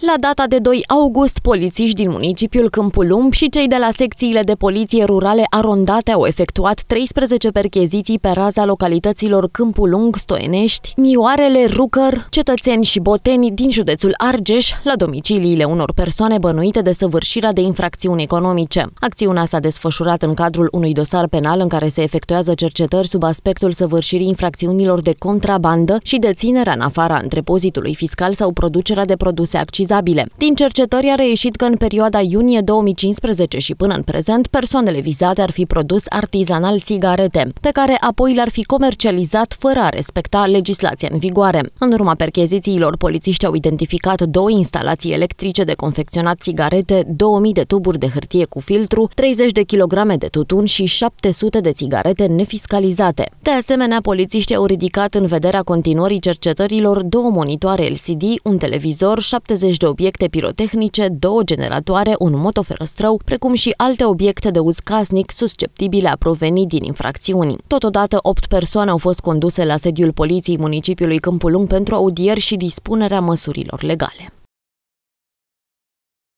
La data de 2 august, polițiști din municipiul Câmpulumb și cei de la secțiile de poliție rurale arondate au efectuat 13 percheziții pe raza localităților Câmpulung, Stoenești, Mioarele, Rucăr, Cetățeni și Boteni din județul Argeș, la domiciliile unor persoane bănuite de săvârșirea de infracțiuni economice. Acțiunea s-a desfășurat în cadrul unui dosar penal în care se efectuează cercetări sub aspectul săvârșirii infracțiunilor de contrabandă și deținerea în afara întrepozitului fiscal sau producerea de produse accidentale precizabile. Din cercetări a reieșit că în perioada iunie 2015 și până în prezent, persoanele vizate ar fi produs artizanal țigarete, pe care apoi le-ar fi comercializat fără a respecta legislația în vigoare. În urma perchezițiilor, polițiști au identificat două instalații electrice de confecționat țigarete, 2000 de tuburi de hârtie cu filtru, 30 de kilograme de tutun și 700 de țigarete nefiscalizate. De asemenea, polițiștii au ridicat în vederea continuării cercetărilor două monitoare LCD, un televizor, 70 de obiecte pirotehnice, două generatoare, un motoferăstrău, precum și alte obiecte de uz casnic susceptibile a proveni din infracțiuni. Totodată, opt persoane au fost conduse la sediul Poliției Municipiului Câmpulung pentru audieri și dispunerea măsurilor legale.